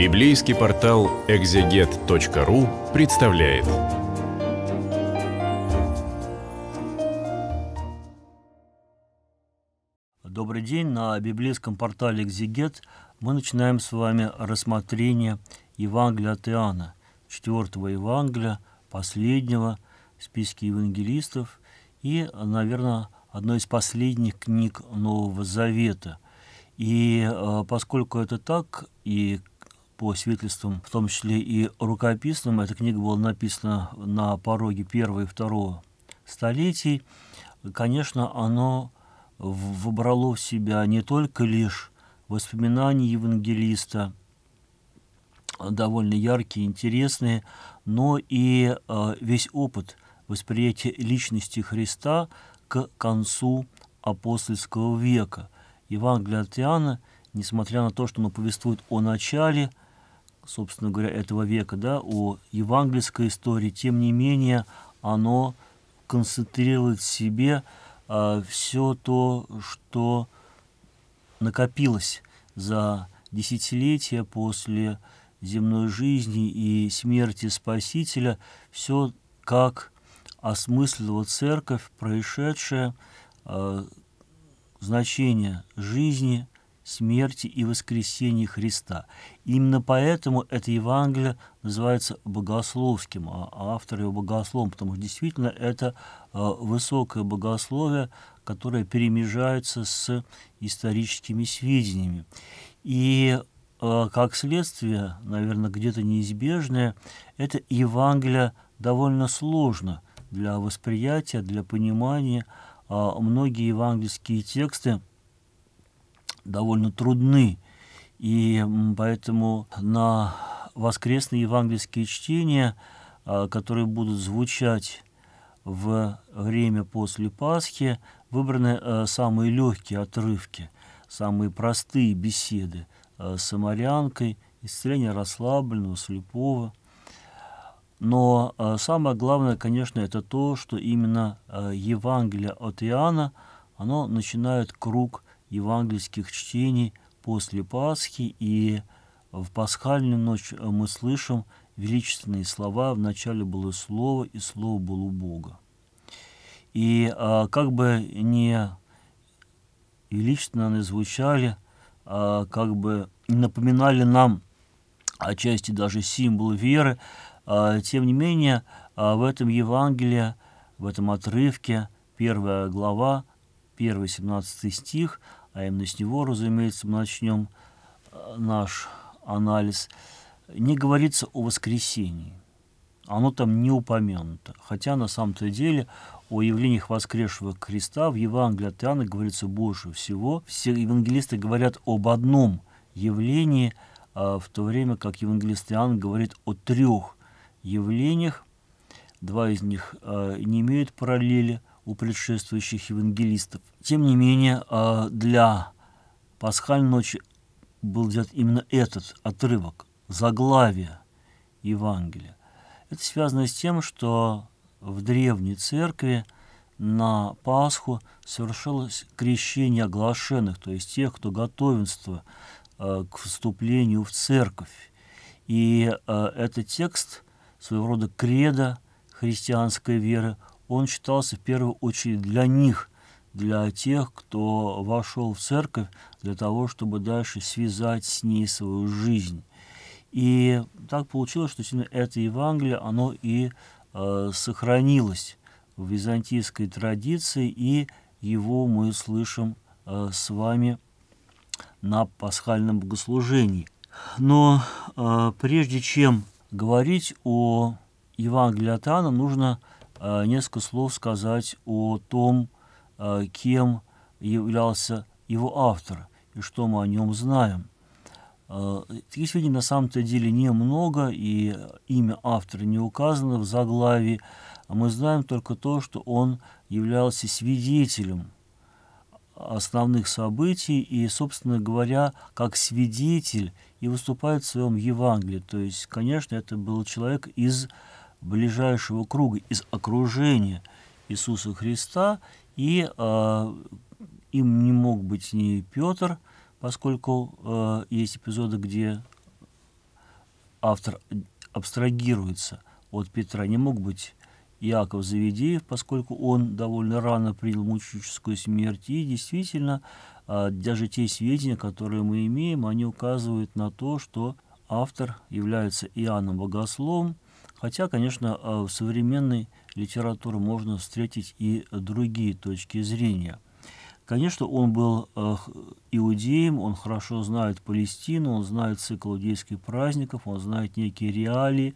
Библейский портал экзегет.ру представляет. Добрый день. На библейском портале «Экзегет» мы начинаем с вами рассмотрение Евангелия от Иоанна, четвертого Евангелия, последнего в списке евангелистов и, наверное, одной из последних книг Нового Завета. И э, поскольку это так, и по свидетельствам, в том числе и рукописным, эта книга была написана на пороге первого и второго столетий, конечно, оно вобрало в себя не только лишь воспоминания евангелиста, довольно яркие, интересные, но и э, весь опыт восприятия личности Христа к концу апостольского века. Евангелие от Иоанна, несмотря на то, что оно повествует о начале собственно говоря, этого века, да, о евангельской истории, тем не менее оно концентрирует в себе э, а, все то, что накопилось за десятилетия после земной жизни и смерти Спасителя, все как осмыслила церковь, происшедшее э, значение жизни – смерти и воскресении Христа. Именно поэтому это Евангелие называется богословским, а автор его богословом, потому что действительно это э, высокое богословие, которое перемежается с историческими сведениями. И э, как следствие, наверное, где-то неизбежное, это Евангелие довольно сложно для восприятия, для понимания. А многие евангельские тексты довольно трудны. И поэтому на воскресные евангельские чтения, а, которые будут звучать в время после Пасхи, выбраны а, самые легкие отрывки, самые простые беседы а, с самарянкой, исцеление расслабленного, слепого. Но самое главное, конечно, это то, что именно Евангелие от Иоанна, оно начинает круг евангельских чтений после Пасхи, и в пасхальную ночь э, мы слышим величественные слова «Вначале было Слово, и Слово было у Бога». И а, как бы не величественно они звучали, а, как бы напоминали нам отчасти даже символ веры, а, тем не менее в этом Евангелии, в этом отрывке, первая глава, первый 17 стих – а именно с него, разумеется, мы начнем э, наш анализ, не говорится о воскресении. Оно там не упомянуто. Хотя на самом-то деле о явлениях воскресшего Христа в Евангелии от Иоанна говорится больше всего. Все евангелисты говорят об одном явлении, а в то время как евангелист Иоанн говорит о трех явлениях. Два из них э, не имеют параллели – у предшествующих евангелистов. Тем не менее, а, для пасхальной ночи был взят именно этот отрывок, заглавие Евангелия. Это связано с тем, что в древней церкви на Пасху совершилось крещение оглашенных, то есть тех, кто готовенство а, к вступлению в церковь. И а, этот текст, своего рода кредо христианской веры, он считался в первую очередь для них, для тех, кто вошел в церковь для того, чтобы дальше связать с ней свою жизнь. И так получилось, что именно это Евангелие, оно и э, сохранилось в византийской традиции, и его мы слышим э, с вами на пасхальном богослужении. Но э, прежде чем говорить о Евангелии от Анна, нужно Э, несколько слов сказать о том, э, кем являлся его автор и что мы о нем знаем. Э, Таких сведений на самом-то деле немного, и имя автора не указано в заглавии. Мы знаем только то, что он являлся свидетелем основных событий и, собственно говоря, как свидетель и выступает в своем Евангелии. То есть, конечно, это был человек из ближайшего круга, из окружения Иисуса Христа, и э, им не мог быть ни Петр, поскольку э, есть эпизоды, где автор абстрагируется от Петра, не мог быть Иаков Заведеев, поскольку он довольно рано принял мученическую смерть, и действительно а, даже те сведения, которые мы имеем, они указывают на то, что автор является Иоанном Богословом, Хотя, конечно, а, в современной литературе можно встретить и другие точки зрения. Конечно, он был а, иудеем, он хорошо знает Палестину, он знает цикл иудейских праздников, он знает некие реалии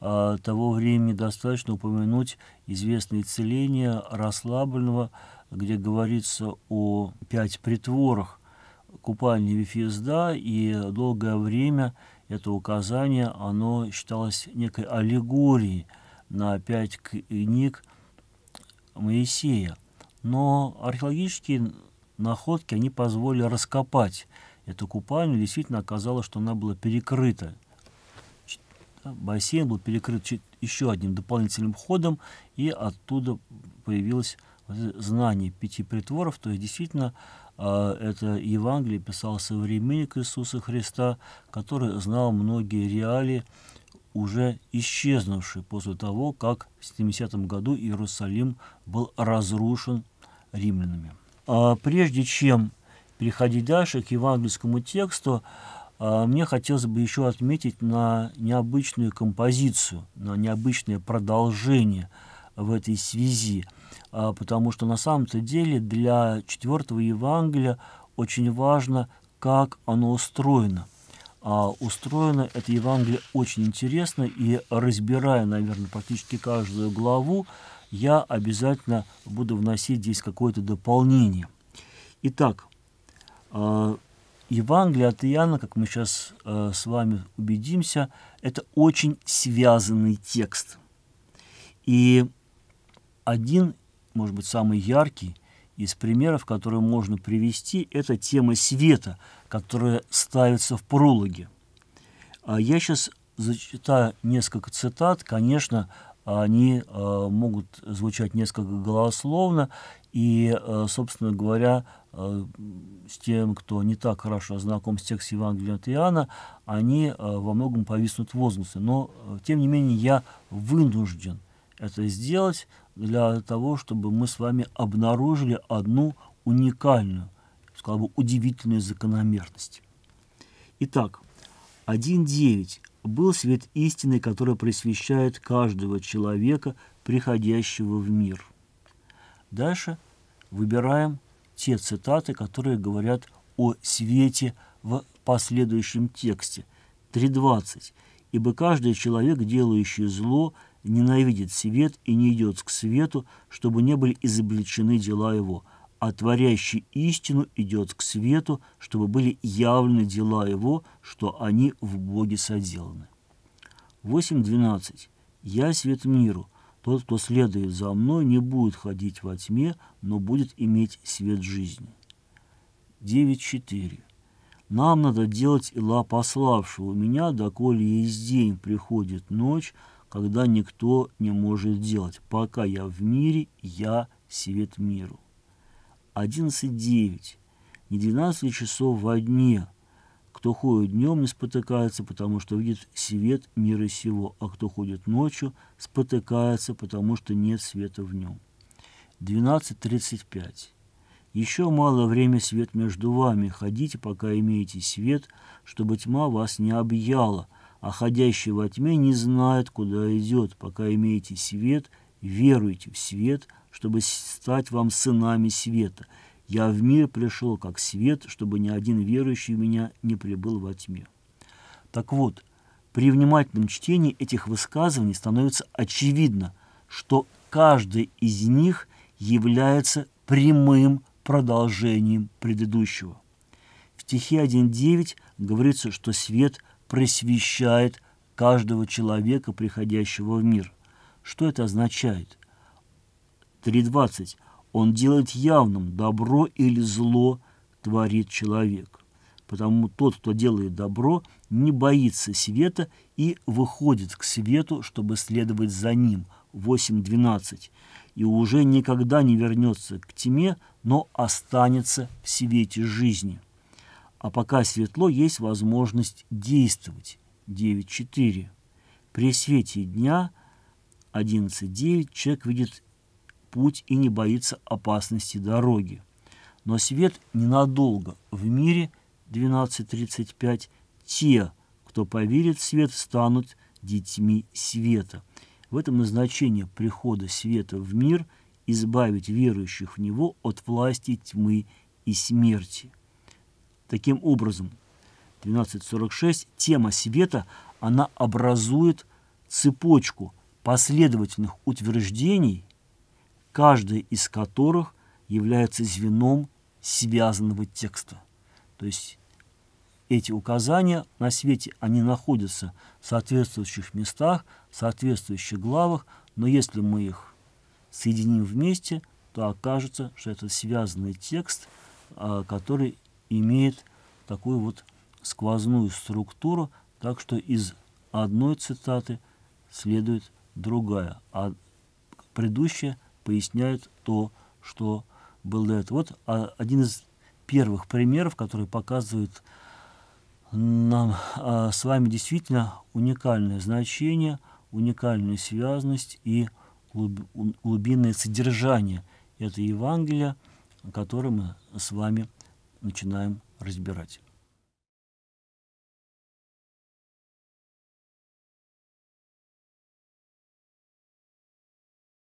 а, того времени. Достаточно упомянуть известное исцеление расслабленного, где говорится о пять притворах купальни Вифезда, и долгое время это указание, оно считалось некой аллегорией на пять книг Моисея. Но археологические находки, они позволили раскопать эту купальню. Действительно оказалось, что она была перекрыта. Бассейн был перекрыт еще одним дополнительным ходом, и оттуда появилась знание пяти притворов, то есть действительно а, это Евангелие писал современник Иисуса Христа, который знал многие реалии, уже исчезнувшие после того, как в 70 году Иерусалим был разрушен римлянами. А, прежде чем переходить дальше к евангельскому тексту, а, мне хотелось бы еще отметить на необычную композицию, на необычное продолжение в этой связи. А, потому что на самом-то деле для четвертого Евангелия очень важно, как оно устроено. А устроено это Евангелие очень интересно, и разбирая, наверное, практически каждую главу, я обязательно буду вносить здесь какое-то дополнение. Итак, а, Евангелие от Иоанна, как мы сейчас а, с вами убедимся, это очень связанный текст. И один может быть, самый яркий из примеров, которые можно привести, это тема света, которая ставится в прологе. А я сейчас зачитаю несколько цитат. Конечно, они а, могут звучать несколько голословно, и, а, собственно говоря, с тем, кто не так хорошо знаком с текстом Евангелия от Иоанна, они во многом повиснут в возгласе. Но, тем не менее, я вынужден – это сделать для того, чтобы мы с вами обнаружили одну уникальную, сказал бы, удивительную закономерность. Итак, 1.9. Был свет истины, который просвещает каждого человека, приходящего в мир. Дальше выбираем те цитаты, которые говорят о свете в последующем тексте. 3.20. «Ибо каждый человек, делающий зло, ненавидит свет и не идет к свету, чтобы не были изобличены дела его, а творящий истину идет к свету, чтобы были явлены дела его, что они в Боге соделаны. 8.12. «Я свет миру. Тот, кто следует за мной, не будет ходить во тьме, но будет иметь свет жизни». 9.4. «Нам надо делать ила пославшего меня, доколе есть день, приходит ночь, когда никто не может делать. Пока я в мире, я свет миру. 11.9. Не 12 часов во дне. Кто ходит днем, не спотыкается, потому что видит свет мира сего, а кто ходит ночью, спотыкается, потому что нет света в нем. 12.35. Еще мало время свет между вами. Ходите, пока имеете свет, чтобы тьма вас не объяла – а ходящий во тьме не знает, куда идет, пока имеете свет, веруйте в свет, чтобы стать вам сынами света. Я в мир пришел как свет, чтобы ни один верующий меня не прибыл во тьме». Так вот, при внимательном чтении этих высказываний становится очевидно, что каждый из них является прямым продолжением предыдущего. В стихе 1.9 говорится, что свет просвещает каждого человека, приходящего в мир. Что это означает? 3.20. Он делает явным, добро или зло творит человек. Потому тот, кто делает добро, не боится света и выходит к свету, чтобы следовать за ним. 8.12. И уже никогда не вернется к тьме, но останется в свете жизни а пока светло, есть возможность действовать. 9.4. При свете дня 11.9 человек видит путь и не боится опасности дороги. Но свет ненадолго. В мире 12.35 те, кто поверит в свет, станут детьми света. В этом значение прихода света в мир – избавить верующих в него от власти тьмы и смерти. Таким образом, 1246, тема света, она образует цепочку последовательных утверждений, каждое из которых является звеном связанного текста. То есть эти указания на свете, они находятся в соответствующих местах, в соответствующих главах, но если мы их соединим вместе, то окажется, что это связанный текст, а, который имеет такую вот сквозную структуру, так что из одной цитаты следует другая, а предыдущая поясняет то, что было до этого. Вот а, один из первых примеров, который показывает нам а, с вами действительно уникальное значение, уникальную связность и глубинное содержание этого Евангелия, которое мы с вами начинаем разбирать.